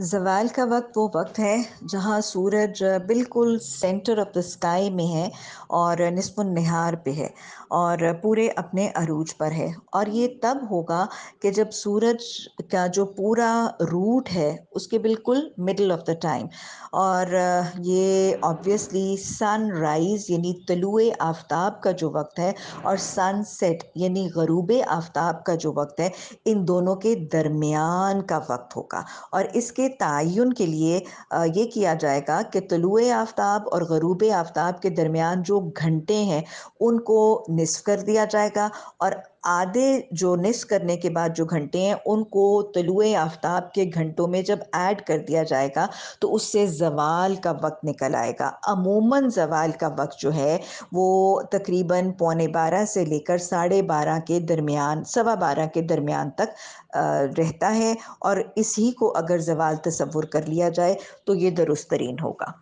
जवाल का वक्त वो वक्त है जहाँ सूरज बिल्कुल सेंटर ऑफ द स्काई में है और नस्पुन नहार पे है और पूरे अपने अरूज पर है और ये तब होगा कि जब सूरज का जो पूरा रूट है उसके बिल्कुल मिडल ऑफ द टाइम और ये ऑब्वियसली सनराइज़ यानी तलुए आफ्ताब का जो वक्त है और सनसेट यानी गरूब आफ्ताब का जो वक्त है इन दोनों के दरमियान का वक्त होगा और इसके के तयन के लिए ये किया जाएगा कि तलुए आफ्ताब और गरूब आफ्ताब के दरमियान जो घंटे हैं उनको निसफ कर दिया जाएगा और आधे जो निस करने के बाद जो घंटे हैं उनको तलुए आफ्ताब के घंटों में जब ऐड कर दिया जाएगा तो उससे जवाल का वक्त निकल आएगा अमूमन जवाल का वक्त जो है वो तकरीबन पौने बारह से लेकर साढ़े बारह के दरमियान सवा बारह के दरमियान तक रहता है और इसी को अगर जवाल तस्वुर कर लिया जाए तो ये दुरुस्त तरीन होगा